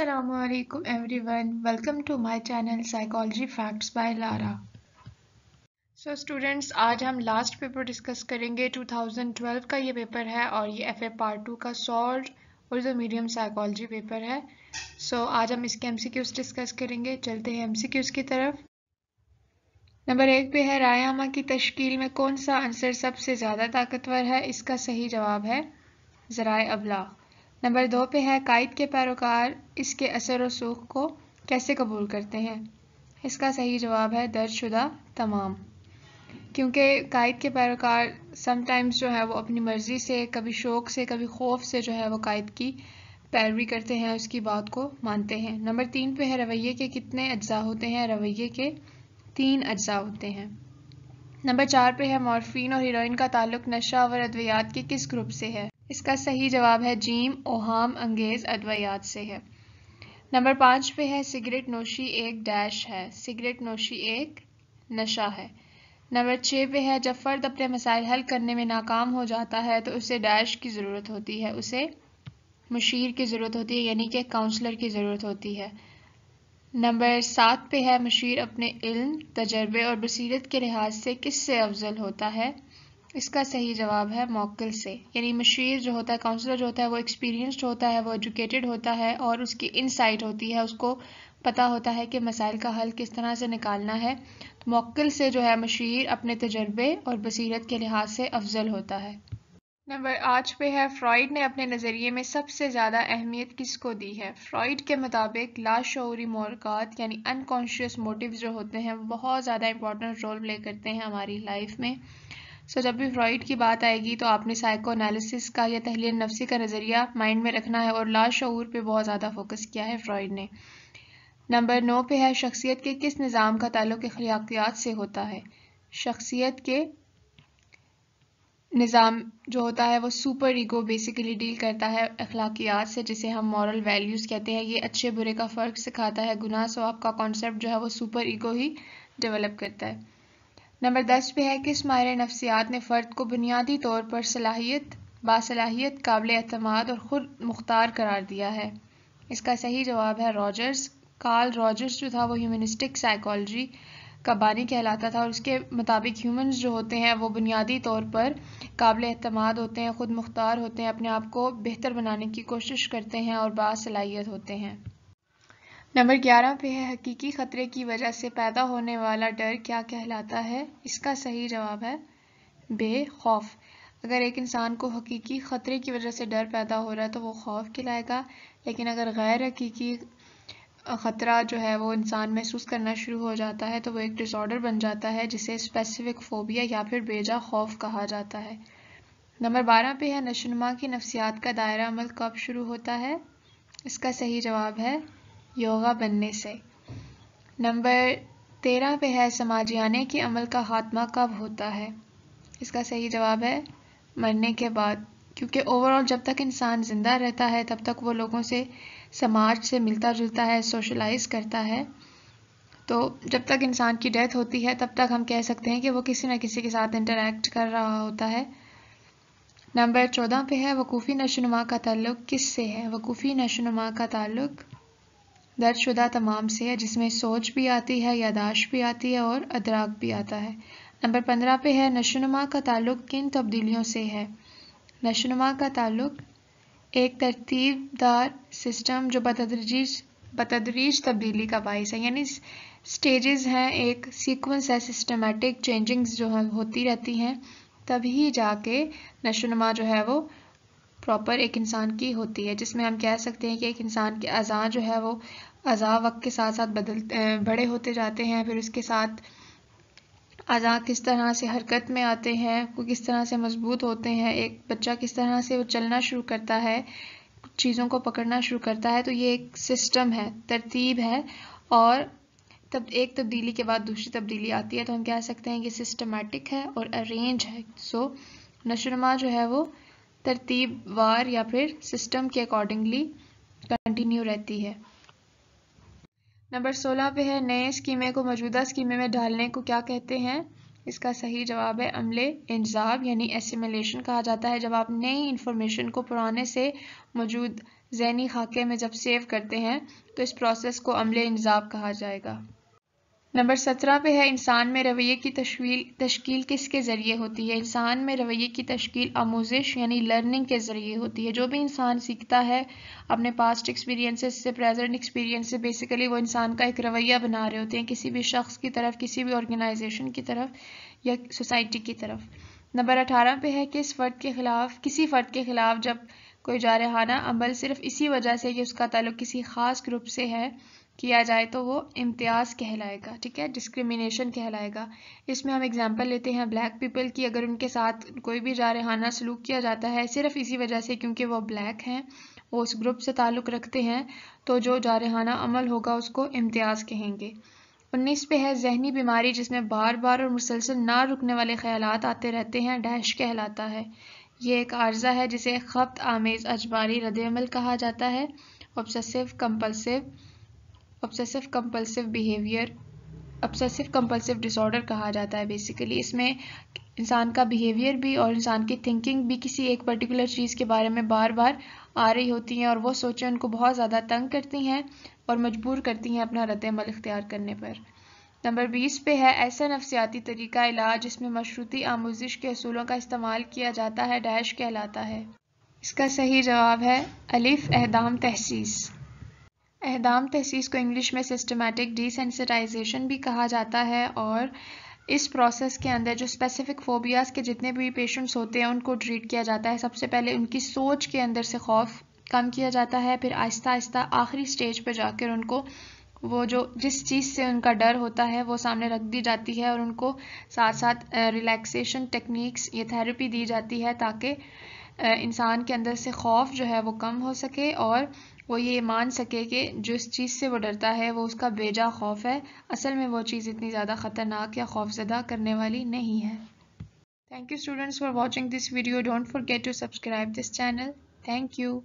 every everyone welcome to my channel psychology facts by Lara so students आज हम last paper discuss करेंगे 2012 का ये पेपर है और ये एफ ए पार्ट टू का सॉल्ट और जो मीडियम साइकोलॉजी पेपर है सो so, आज हम इसके एम डिस्कस करेंगे चलते हैं एम की तरफ नंबर एक पे है रायामा की तश्कील में कौन सा आंसर सबसे ज़्यादा ताकतवर है इसका सही जवाब है ज़रा अबला नंबर दो पे है कायद के पैरोकार इसके असर व सूख को कैसे कबूल करते हैं इसका सही जवाब है दर्जशुदा तमाम क्योंकि कायद के पैरोकार समटाइम्स जो है वो अपनी मर्ज़ी से कभी शौक से कभी खौफ से जो है वो कायद की पैरवी करते हैं उसकी बात को मानते हैं नंबर तीन पे है रवैये के कितने अज्जा होते हैं रवैये के तीन अज्जा होते हैं नंबर चार पे है मॉर्फिन और हीरोइन का ताल्लुक नशा और अद्वियात के किस ग्रुप से है इसका सही जवाब है जीम ओहाम अंगेज अद्वयात से है नंबर पाँच पे है सिगरेट नोशी एक डैश है सिगरेट नोशी एक नशा है नंबर छः पे है जब फर्द अपने मसाइल हल करने में नाकाम हो जाता है तो उसे डैश की ज़रूरत होती है उसे मुशीर की ज़रूरत होती है यानी कि काउंसलर की ज़रूरत होती है नंबर सात पे है मशीर अपने इल्म तजर्बे और बसीरत के लिहाज से किस से अफजल होता है इसका सही जवाब है मौकिल से यानी मशीर जो होता है काउंसलर जो होता है वो एक्सपीरियंस्ड होता है वो एजुकेटेड होता है और उसकी इनसाइट होती है उसको पता होता है कि मसाइल का हल किस तरह से निकालना है तो मौकिल से जो है मशीर अपने तजर्बे और बसीरत के लिहाज से अफजल होता है नंबर आठ पे है फ्रॉइड ने अपने नज़रिए में सबसे ज़्यादा अहमियत किसको दी है फ्रॉइड के मुताबिक लाशोरी मौरक़ात यानी अनकॉन्शियस मोटिव जो होते हैं वो बहुत ज़्यादा इंपॉर्टेंट रोल प्ले करते हैं हमारी लाइफ में सो जब भी फ्रॉइड की बात आएगी तो आपने साइको एनालिसिस का या तहलील नफसी का नज़रिया माइंड में रखना है और लाशूर पे बहुत ज़्यादा फोकस किया है फ्रॉइड ने नंबर नौ पे है शख्सियत के किस निज़ाम का ताल्लुक अखलाकियात से होता है शख्सियत के निज़ाम जो होता है वो सुपर ईगो बेसिकली डील करता है अखलाकियात से जिसे हम मॉरल वैल्यूज़ कहते हैं ये अच्छे बुरे का फ़र्क सिखाता है गुनाह सो आपका कॉन्सेप्ट जो है वो सुपर ईगो ही डेवलप करता है नंबर दस पे है कि मायर नफ्सियात ने फ़र्द को बुनियादी तौर पर सलाहियत बासलाहियत काबिल अतमाद और ख़ुद मुख्तार करार दिया है इसका सही जवाब है रॉजर्स कार्ल रॉजर्स जो था वो ह्यूमनिस्टिक साइकोलॉजी का बानी कहलाता था और उसके मुताबिक ह्यूमंस जो होते हैं वो बुनियादी तौर पर काबिल अतमाद होते हैं ख़ुद मुख्तार होते हैं अपने आप को बेहतर बनाने की कोशिश करते हैं और बासलाहियत होते हैं नंबर ग्यारह पे है हकीकी ख़तरे की वजह से पैदा होने वाला डर क्या कहलाता है इसका सही जवाब है बेखौफ अगर एक इंसान को हकीकी ख़तरे की वजह से डर पैदा हो रहा है तो वो खौफ खिलाएगा लेकिन अगर गैर हकीकी ख़तरा जो है वो इंसान महसूस करना शुरू हो जाता है तो वो एक डिसऑर्डर बन जाता है जिसे स्पेसिफिक फोबिया या फिर बेजा खौफ कहा जाता है नंबर बारह पे है नशोनमा की नफसियात का दायरा अमल कब शुरू होता है इसका सही जवाब है योगा बनने से नंबर तेरह पे है समाज यानी कि अमल का खात्मा कब होता है इसका सही जवाब है मरने के बाद क्योंकि ओवरऑल जब तक इंसान ज़िंदा रहता है तब तक वो लोगों से समाज से मिलता जुलता है सोशलाइज करता है तो जब तक इंसान की डेथ होती है तब तक हम कह सकते हैं कि वो किसी न किसी के साथ इंटरेक्ट कर रहा होता है नंबर चौदह पे है वकूफ़ी नशोनुमा का ताल्लुक किस से है वकूफ़ी नशोनुमा का ताल्लुक दर्दशुदा तमाम से है जिसमें सोच भी आती है यादाश्त भी आती है और अदराक भी आता है नंबर पंद्रह पे है नशोनुमा का ताल्लुक किन तब्दीलियों से है नशोनुमा का ताल्लुक एक तरतीबदार सिस्टम जो बतदरीज बतदरीज तब्दीली का बायस है यानी स्टेजेस हैं एक सीक्वेंस है सिस्टमेटिक चेंजिंग्स जो है होती रहती हैं तभी जाके नशोनुमा जो है वो प्रॉपर एक इंसान की होती है जिसमें हम कह सकते हैं कि एक इंसान के अज़ा जो है वो अज़ा वक्त के साथ साथ बदल बड़े होते जाते हैं फिर उसके साथ अज़ा किस तरह से हरकत में आते हैं वो किस तरह से मजबूत होते हैं एक बच्चा किस तरह से वो चलना शुरू करता है चीज़ों को पकड़ना शुरू करता है तो ये एक सिस्टम है तरतीब है और तब एक तब्दीली के बाद दूसरी तब्दीली आती है तो हम कह सकते हैं कि सिस्टमेटिक है और अरेंज है सो so, नशोनमा जो है वो तरतीब वार या फिर सिस्टम के अकॉर्डिंगली कंटिन्यू रहती है नंबर सोलह पे है नए स्कीमे को मौजूदा स्कीमे में ढालने को क्या कहते हैं इसका सही जवाब है अमले इंजाब यानी एसिमिलेशन कहा जाता है जब आप नई इन्फॉर्मेशन को पुराने से मौजूद जहनी खाके में जब सेव करते हैं तो इस प्रोसेस को अमले इंजाब कहा जाएगा नंबर सत्रह पे है इंसान में रवैये की तश्वील तश्कील किसके ज़रिए होती है इंसान में रवैये की तश्कील आमोजिश यानी लर्निंग के ज़रिए होती है जो भी इंसान सीखता है अपने पास्ट एक्सपीरियंसेस से प्रेजेंट एक्सपीरियंस से बेसिकली वो इंसान का एक रवैया बना रहे होते हैं किसी भी शख्स की तरफ किसी भी ऑर्गेनाइजेशन की तरफ या सोसाइटी की तरफ नंबर अठारह पे है किस फ़र्द के ख़िलाफ़ किसी फ़र्द के ख़िलाफ़ जब कोई जारहाना अमल सिर्फ इसी वजह से कि उसका ताल्लुक किसी ख़ास ग्रुप से है किया जाए तो वो इम्तियाज़ कहलाएगा ठीक है डिस्क्रिमिनेशन कहलाएगा इसमें हम एग्जांपल लेते हैं ब्लैक पीपल की अगर उनके साथ कोई भी जारहाना सलूक किया जाता है सिर्फ इसी वजह से क्योंकि वो ब्लैक हैं वो उस ग्रुप से ताल्लुक़ रखते हैं तो जो जारहाना अमल होगा उसको इम्तियाज़ कहेंगे उन्नीस पे है जहनी बीमारी जिसमें बार बार और मुसलसल ना रुकने वाले ख्याल आते रहते हैं डैश कहलाता है ये एक आर्जा है जिसे खपत आमेज़ अजबारी रदल कहा जाता है obsessive compulsive obsessive compulsive behaviour obsessive compulsive disorder कहा जाता है बेसिकली इसमें इंसान का बिहेवियर भी और इंसान की थिंकिंग भी किसी एक पर्टिकुलर चीज़ के बारे में बार बार आ रही होती हैं और वो सोचें उनको बहुत ज़्यादा तंग करती हैं और मजबूर करती हैं अपना रद्दमल इख्तियार करने पर नंबर बीस पे है ऐसा नफसियाती तरीका इलाज जिसमें मशरूती आमोजिश के असूलों का इस्तेमाल किया जाता है डैश कहलाता है इसका सही जवाब है अलिफ अहदाम तहसीस अहदाम तहसीस को इंग्लिश में सिस्टमेटिक डिसेंसिटाइजेशन भी कहा जाता है और इस प्रोसेस के अंदर जो स्पेसिफिक फोबियाज़ के जितने भी पेशेंट्स होते हैं उनको ट्रीट किया जाता है सबसे पहले उनकी सोच के अंदर से खौफ कम किया जाता है फिर आहिस्ता आहिस्ता आखिरी स्टेज पर जाकर उनको वो जो जिस चीज़ से उनका डर होता है वो सामने रख दी जाती है और उनको साथ साथ रिलैक्सेशन टेक्निक्स ये थेरेपी दी जाती है ताकि इंसान के अंदर से खौफ जो है वो कम हो सके और वो ये मान सके कि जिस चीज़ से वो डरता है वो उसका बेजा खौफ है असल में वो चीज़ इतनी ज़्यादा ख़तरनाक या खौफजदा करने वाली नहीं है thank you students for watching this video don't forget to subscribe this channel thank you